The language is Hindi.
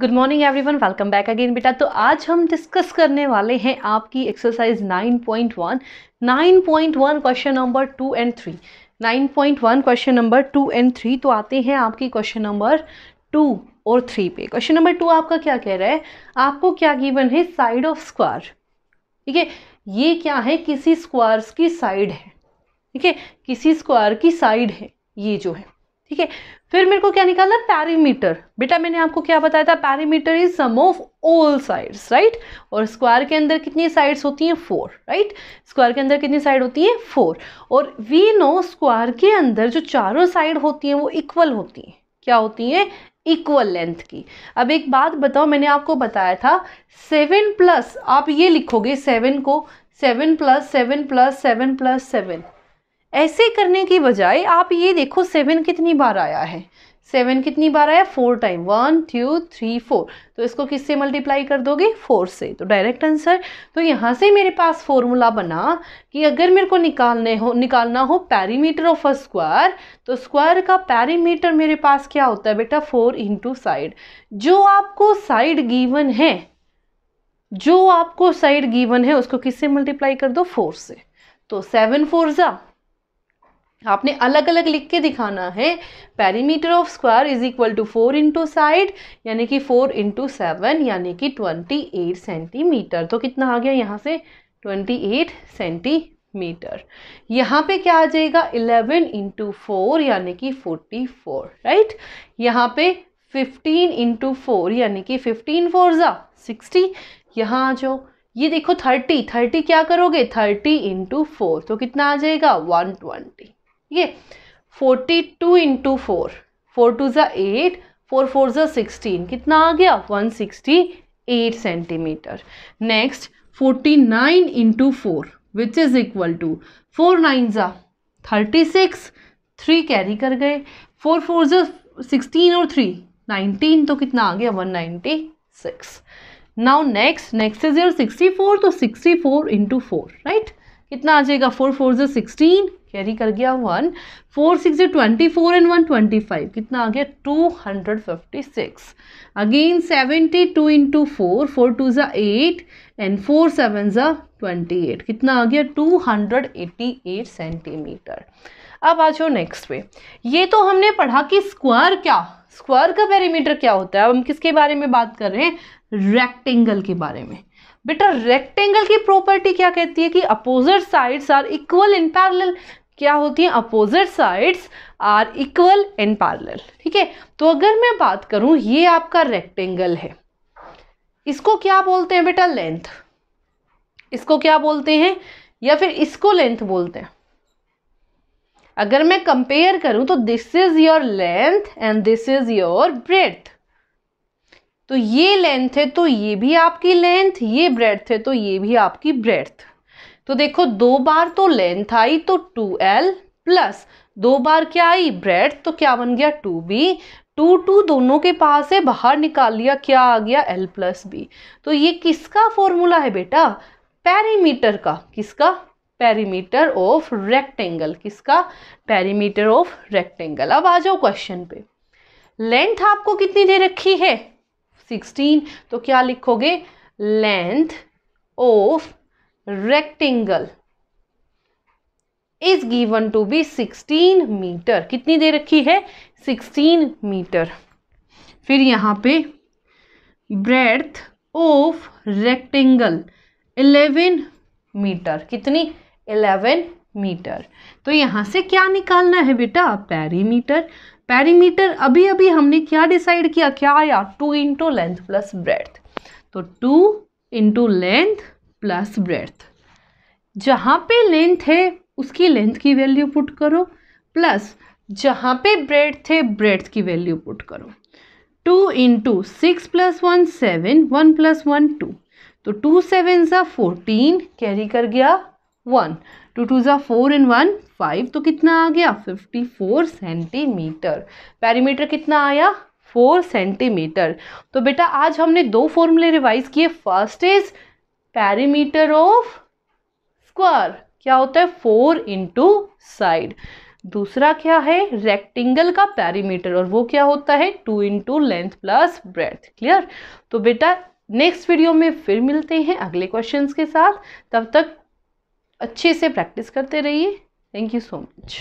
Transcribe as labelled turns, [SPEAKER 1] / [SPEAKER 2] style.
[SPEAKER 1] good morning everyone welcome back again बेटा तो आज हम डिस्कस करने वाले हैं आपकी exercise 9.1 9.1 question number two and three 9.1 question number two and three तो आते हैं आपकी क्वेश्चन नंबर टू और थ्री पे क्वेश्चन नंबर टू आपका क्या कह रहा है आपको क्या गिवन है साइड ऑफ स्क्वायर ठीक है ये क्या है किसी स्क्वायर की साइड है ठीक है किसी स्क्वायर की साइड है ये जो है ठीक है फिर मेरे को क्या निकालना पैरीमीटर बेटा मैंने आपको क्या बताया था perimeter is sum of all sides right और स्क्वायर के अंदर कितनी साइड्स होती हैं फोर राइट स्क्वायर के अंदर कितनी साइड होती है फोर और वी नो स्क्वायर के अंदर जो चारों साइड होती हैं वो इक्वल होती हैं क्या होती हैं इक्वल लेंथ की अब एक बात बताओ मैंने आपको बताया था सेवन प्लस आप ये लिखोगे सेवन को seven plus seven plus seven plus seven ऐसे करने की बजाय आप ये देखो सेवन कितनी बार आया है सेवन कितनी बार आया four time one two three four तो इसको किससे मल्टीप्लाई कर दोगे फोर से तो डायरेक्ट आंसर तो यहाँ से मेरे पास फॉर्मूला बना कि अगर मेरे को निकालने हो निकालना हो पैरीमीटर ऑफ अ स्क्वायर तो स्क्वायर का पैरीमीटर मेरे पास क्या होता है बेटा फोर इंटू साइड जो आपको साइड गिवन है जो आपको साइड गिवन है उसको किससे मल्टीप्लाई कर दो फोर से तो सेवन फोर ज़ा आपने अलग अलग लिख के दिखाना है perimeter of square is equal to four into side यानी कि फोर इंटू सेवन यानी कि ट्वेंटी एट सेंटीमीटर तो कितना आ गया यहाँ से ट्वेंटी एट सेंटीमीटर यहाँ पे क्या आ जाएगा इलेवन इंटू फोर यानी कि फोर्टी फोर राइट यहाँ पे फिफ्टीन इंटू फोर यानी कि फिफ्टीन फोर ज़ा सिक्सटी यहाँ आ जाओ ये देखो थर्टी थर्टी क्या करोगे थर्टी इंटू फोर तो कितना आ जाएगा वन ट्वेंटी ठीक है forty two into four four two ज़ा एट फोर फोर ज़ा सिक्सटीन कितना आ गया one sixty eight centimetre next forty nine into four which is equal to four nine ज़ा थर्टी सिक्स थ्री कैरी कर गए फोर फोर ज़ा सिक्सटीन और थ्री नाइनटीन तो कितना आ गया one ninety six now next next is your sixty four तो sixty four into four right कितना आ जाएगा फोर फोर जो सिक्सटीन कैरी कर गया वन फोर सिक्स जो twenty four and one twenty five कितना आ गया two hundred fifty six again seventy two into four four two ज़ा एट एंड फोर सेवन जो ट्वेंटी एट कितना आ गया two hundred eighty eight centimetre अब आ जाओ नेक्स्ट पे ये तो हमने पढ़ा कि स्क्वायर क्या स्क्वायर का पेरीमीटर क्या होता है अब हम किसके बारे में बात कर रहे हैं रेक्टेंगल के बारे में बेटा रेक्टेंगल की प्रॉपर्टी क्या कहती है कि opposite sides are equal in parallel क्या होती है opposite sides are equal in parallel ठीक है तो अगर मैं बात करूं ये आपका रेक्टेंगल है इसको क्या बोलते हैं बेटा लेंथ इसको क्या बोलते हैं या फिर इसको लेंथ बोलते हैं अगर मैं कंपेयर करूं तो this is your length and this is your breadth तो ये लेंथ है तो ये भी आपकी लेंथ ये ब्रेथ है तो ये भी आपकी ब्रेथ तो देखो दो बार तो लेंथ आई तो टू एल प्लस दो बार क्या आई ब्रेथ तो क्या बन गया टू बी टू टू दोनों के पास है बाहर निकाल लिया क्या आ गया एल प्लस बी तो ये किसका फॉर्मूला है बेटा पैरीमीटर का किसका पेरीमीटर ऑफ रेक्टेंगल किसका पेरीमीटर ऑफ रेक्टेंगल अब आ जाओ क्वेश्चन पे लेंथ आपको कितनी दे रखी है सिक्सटीन तो क्या लिखोगे length of rectangle is given to be sixteen metre कितनी दे रखी है सिक्सटीन मीटर फिर यहाँ पे breadth of rectangle eleven metre कितनी 11 मीटर तो यहाँ से क्या निकालना है बेटा पैरीमीटर पैरीमीटर अभी अभी हमने क्या डिसाइड किया क्या आया two into length plus breadth तो two into length plus breadth जहाँ पे लेंथ है उसकी लेंथ की वैल्यू पुट करो प्लस जहाँ पे ब्रेथ थे ब्रेथ की वैल्यू पुट करो two into six plus one seven one plus one two तो टू सेवन सा फोर्टीन कैरी कर गया वन टू टू ज़ा फोर इन वन फाइव तो कितना आ गया फिफ्टी फोर सेंटीमीटर पैरीमीटर कितना आया फोर सेंटीमीटर तो बेटा आज हमने दो फॉर्मूले रिवाइज किए first is perimeter of square क्या होता है फोर इंटू साइड दूसरा क्या है रेक्टेंगल का पैरीमीटर और वो क्या होता है two into length plus breadth clear तो बेटा नेक्स्ट वीडियो में फिर मिलते हैं अगले क्वेश्चंस के साथ तब तक अच्छे से प्रैक्टिस करते रहिए थैंक यू सो मच